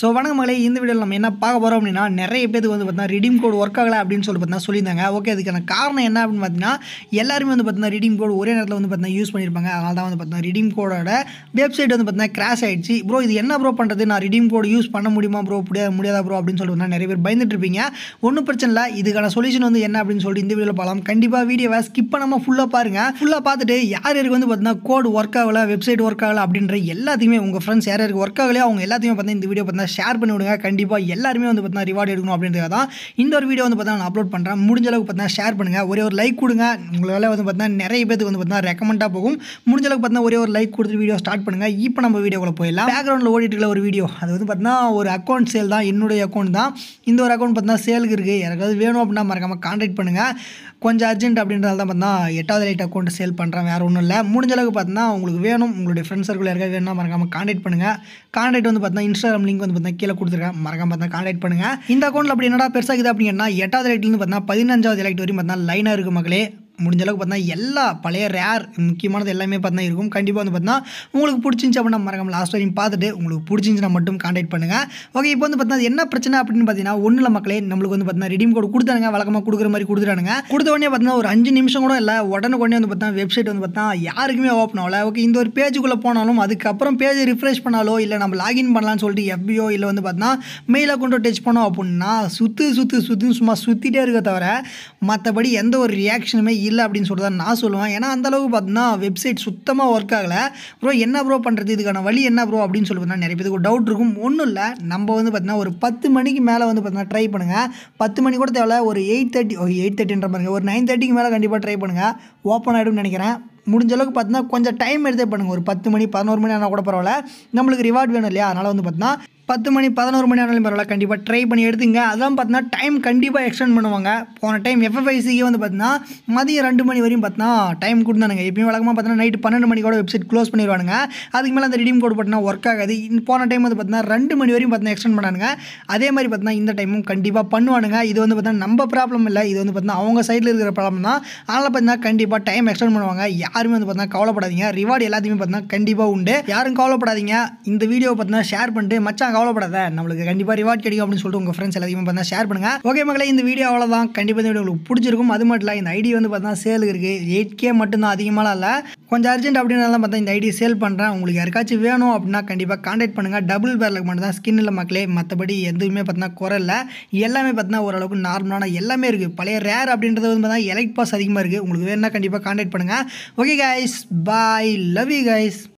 so வணக்கம் மகளே இந்த வீடியோவில் நம்ம என்ன பார்க்க போகிறோம் அப்படின்னா நிறைய பேருக்கு வந்து பார்த்தீங்கன்னா ரிடீம் கோட் ஒர்க் ஆகலை அப்படின்னு சொல்லி பார்த்தீங்கன்னா சொல்லியிருந்தாங்க ஓகே அதுக்கான காரணம் என்ன அப்படின்னு பார்த்தீங்கன்னா எல்லாருமே வந்து பார்த்தீங்கன்னா ரிடீம் கோட் ஒரே நேரத்தில் வந்து பார்த்தீங்கன்னா யூஸ் பண்ணியிருப்பாங்க அதனால தான் வந்து பார்த்தீங்கன்னா ரிடீம் கோடோட வெப்சைட் வந்து பார்த்தீங்கன்னா கிராஷ் ஆயிடுச்சு ப்ரோ இது என்ன ப்ரோ பண்ணுறது நான் ரிடீம் கோடு யூஸ் பண்ண முடியுமா ப்ரோ முடியாது முடியாதா ப்ரோ அப்படின்னு சொல்லி நிறைய பேர் பயந்துட்டு இருப்பீங்க ஒன்றும் பிரச்சனை இல்லை இதுக்கான சொல்யூஷன் வந்து என்ன அப்படின்னு சொல்லிட்டு இந்த வீடியோவில் பார்க்கலாம் கண்டிப்பாக வீடியோவை ஸ்கிப் பண்ணாமல் ஃபுல்லாக பாருங்கள் ஃபுல்லாக பார்த்துட்டு யார் யாருக்கு வந்து பார்த்தீங்கன்னா கோட் ஒர்க் ஆகலை வெப்சைட் ஒர்க் ஆகலை அப்படின்ற எல்லாத்தையுமே உங்கள் ஃப்ரெண்ட்ஸ் யார் யாருக்கு ஒர்க் ஆகலையோ அவங்க எல்லாத்தையுமே பார்த்தீங்கன்னா இந்த வீடியோ பார்த்தீங்கன்னா ஷேர் பண்ணி விடுங்க கண்டிப்பாக எல்லாருமே வந்து பார்த்தீங்கன்னா ரிவார்டு எடுக்கணும் அப்படின்றத தான் இந்த ஒரு வீடியோ வந்து பார்த்தீங்கன்னா நான் அப்லோட் பண்ணுறேன் முடிஞ்ச அளவுக்கு பார்த்தீங்கன்னா ஷேர் பண்ணுங்கள் ஒரே ஒரு லைக் கொடுங்க உங்களால் வந்து பார்த்தீங்கன்னா நிறைய பேருக்கு வந்து பார்த்தீங்கன்னா ரெக்கமெண்டாக போகும் முடிஞ்ச அளவுக்கு பார்த்தீங்கன்னா ஒரே ஒரு லைக் கொடுத்துட்டு வீடியோ ஸ்டார்ட் பண்ணுங்கள் இப்போ நம்ம வீடியோவில் போயிடலாம் பேக்ரவுண்டில் ஓடிட்டு இருக்கிற ஒரு வீடியோ அது வந்து பார்த்தீங்கன்னா ஒரு அக்கௌண்ட் சேல் தான் என்னுடைய அக்கௌண்ட் தான் இந்த ஒரு அக்கௌண்ட் பார்த்தீங்கன்னா சேலுக்கு இருக்குது யாராவது வேணும் அப்படின்னா மறக்காமல் காண்டாக்ட் பண்ணுங்கள் கொஞ்சம் அர்ஜென்ட் அப்படின்றதால தான் பார்த்தீங்கன்னா எட்டாவது லைட் அக்கௌண்ட் சேல் பண்ணுறேன் வேறு ஒன்றும் இல்லை முடிஞ்ச அளவுக்கு பார்த்தீங்கன்னா உங்களுக்கு வேணும் உங்களுடைய ஃப்ரெண்ட்ஸ் சர்க்கிள் யாருக்காக வேணும்னா மறக்காமல் காண்டாக்ட் பண்ணுங்கள் காண்டாக்ட் வந்து பார்த்தீங்கன்னா இன்ஸ்டாகிராம் லிங்க் வந்து தான் கீழே கொடுத்துருக்கேன் மறக்காம பார்த்தா கான்டாக்ட் பண்ணுங்கள் இந்த அக்கௌண்ட்டில் அப்படி என்னடா பெருசாக இருக்குது அப்படின்னா எட்டாவது லைட்லேருந்து பார்த்தா பதினஞ்சாவது லைட் வரையும் பார்த்தா லைனாக இருக்கு மக்களே முடிஞ்ச அளவுக்கு பார்த்தீங்கன்னா எல்லா பழைய ரேர் முக்கியமானது எல்லாமே பார்த்தீங்கன்னா இருக்கும் கண்டிப்பாக வந்து பார்த்தீங்கன்னா உங்களுக்கு பிடிச்சிருந்துச்சி அப்படின்னா மறக்காம லாஸ்ட் வரையும் பார்த்துட்டு உங்களுக்கு பிடிச்சிருந்துச்சுன்னா மட்டும் காண்டாக்ட் பண்ணுங்கள் ஓகே இப்போ வந்து பார்த்தீங்கன்னா என்ன பிரச்சனை அப்படின்னு பார்த்தீங்கன்னா ஒன்றில் மக்களே நம்மளுக்கு வந்து பார்த்தீங்கன்னா ரெடிம் கோடு கொடுத்தானுங்க வழக்கமாக கொடுக்குற மாதிரி கொடுத்துட்டானுங்க கொடுத்த உடனே பார்த்தீங்கன்னா ஒரு அஞ்சு நிமிஷம் கூட இல்லை உடனே உடனே வந்து பார்த்தீங்கன்னா வெப்சைட் வந்து பார்த்தீங்கன்னா யாருக்குமே ஓப்பன் ஆகல ஓகே இந்த ஒரு பேஜுக்குள்ளே போனாலும் அதுக்கப்புறம் பேஜ் ரிஃப்ரெஷ் பண்ணாலோ இல்லை நம்ம லாகின் பண்ணலான்னு சொல்லிட்டு எப்பயோ இல்லை வந்து பார்த்தீங்கன்னா மெயில் கொண்டு டச் பண்ணோம் அப்படின்னா சுற்று சுற்று சுற்று சும்மா சுற்றிட்டே இருக்க தவிர மற்றபடி எந்த ஒரு ரியாக்ஷனுமே இல்லை அப்படின்னு சொல்லிட்டு நான் சொல்லுவேன் ஏன்னா அந்தளவுக்கு பார்த்தீங்கன்னா வெப்சைட் சுத்தமாக ஒர்க் ஆகலை ப்ரோ என்ன ப்ரோ பண்ணுறது இதுக்கான வழி என்ன ப்ரோ அப்படின்னு சொல்லி நிறைய பேருக்கு டவுட் இருக்கும் ஒன்றும் இல்லை நம்ம வந்து பார்த்தீங்கன்னா ஒரு பத்து மணிக்கு மேலே வந்து பார்த்தீங்கன்னா ட்ரை பண்ணுங்கள் பத்து மணி கூட தேவை ஒரு எயிட் தேர்ட்டி ஓகே எயிட் தேர்ட்டின்ற பாருங்கள் ஒரு நைன் தேர்ட்டிக்கு மேலே கண்டிப்பாக ட்ரை பண்ணுங்கள் ஓப்பன் ஆகிடும்னு நினைக்கிறேன் முடிஞ்ச அளவுக்கு பார்த்தீங்கன்னா கொஞ்சம் டைம் எடுத்தே பண்ணுங்கள் ஒரு பத்து மணி பதினோரு மணி ஆனால் கூட பரவாயில்ல நம்மளுக்கு ரிவார்ட் வேணும் இல்லையா அதனால் வந்து பார்த்தீங்கன்னா பத்து மணி பதினோரு மணி ஆனாலும் பரவாயில்ல கண்டிப்பாக ட்ரை பண்ணி எடுத்துங்க அதான் பார்த்தீங்கன்னா டைம் கண்டிப்பாக எக்ஸ்டெண்ட் பண்ணுவாங்க போன டைம் எஃப்எஃப்ஐசிக்கு வந்து பார்த்தீங்கன்னா மதியம் ரெண்டு மணி வரையும் பார்த்தீங்கன்னா டைம் கொடுத்தானுங்க எப்பயும் வழக்கமாக பார்த்தீங்கன்னா நைட்டு பன்னெண்டு மணிக்கோட வெப்சைட் க்ளோஸ் பண்ணிடுவானுங்க அதுக்கு மேலே அந்த ரிடீம் கோட் போட்டினா ஒர்க் ஆகாது போன டைம் வந்து பார்த்தீங்கன்னா ரெண்டு மணி வரையும் பார்த்தீங்கன்னா எக்ஸ்டெண்ட் பண்ணானுங்க அதே மாதிரி பார்த்தீங்கன்னா இந்த டைமும் கண்டிப்பாக பண்ணுவானுங்க இது வந்து பார்த்தீங்கன்னா நம்ம ப்ராப்ளம் இல்லை இது வந்து பார்த்தீங்கன்னா அவங்க சைடில் இருக்கிற ப்ராப்ளம் தான் அதனால் பார்த்தீங்கன்னா கண்டிப்பாக டைம் எக்ஸ்டெண்ட் பண்ணுவாங்க யாருமே வந்து பார்த்தீங்கன்னா கவலைப்படாதீங்க ரிவார்டு எல்லாத்தையுமே பார்த்தீங்கன்னா கண்டிப்பாக உண்டு யாரும் கவலைப்படாதீங்க இந்த வீடியோ பார்த்தீங்கன்னா ஷேர் பண்ணிட்டு மச்சாங்க கவலைப்படாத நம்மளுக்கு கண்டிப்பாக ரிவார்ட் கிடைக்கும் அப்படின்னு சொல்லிட்டு உங்கள் ஃப்ரெண்ட்ஸ் எல்லாத்தையும் பார்த்தா ஷேர் பண்ணுங்க ஓகே மக்களே இந்த வீடியோ அவ்வளோதான் கண்டிப்பாக இந்த வீடியோ உங்களுக்கு பிடிச்சிருக்கும் அது மட்டும் இல்லை இந்த ஐடி வந்து பார்த்தா சேலுக்கு இருக்குது எயிட் கே மட்டும்தான் அதிகமாலாம் இல்லை கொஞ்சம் அர்ஜென்ட் அப்படின்னாலும் பார்த்தா இந்த ஐடி சேல் பண்ணுறேன் உங்களுக்கு யாருக்காச்சும் வேணும் அப்படின்னா கண்டிப்பாக காண்டாக்ட் பண்ணுங்கள் டபுள் பேரில் மட்டும் தான் ஸ்கின் இல்லை மக்களே மற்றபடி எதுவுமே பார்த்தீங்கன்னா குறையில எல்லாமே பார்த்தீங்கன்னா ஓரளவுக்கு நார்மலான எல்லாமே இருக்குது பழைய ரேர் அப்படின்றது வந்து பார்த்தா எலக்ட் பாஸ் அதிகமாக இருக்குது உங்களுக்கு வேணும்னா கண்டிப்பாக காண்டாக்ட் பண்ணுங்கள் okay guys bye love you guys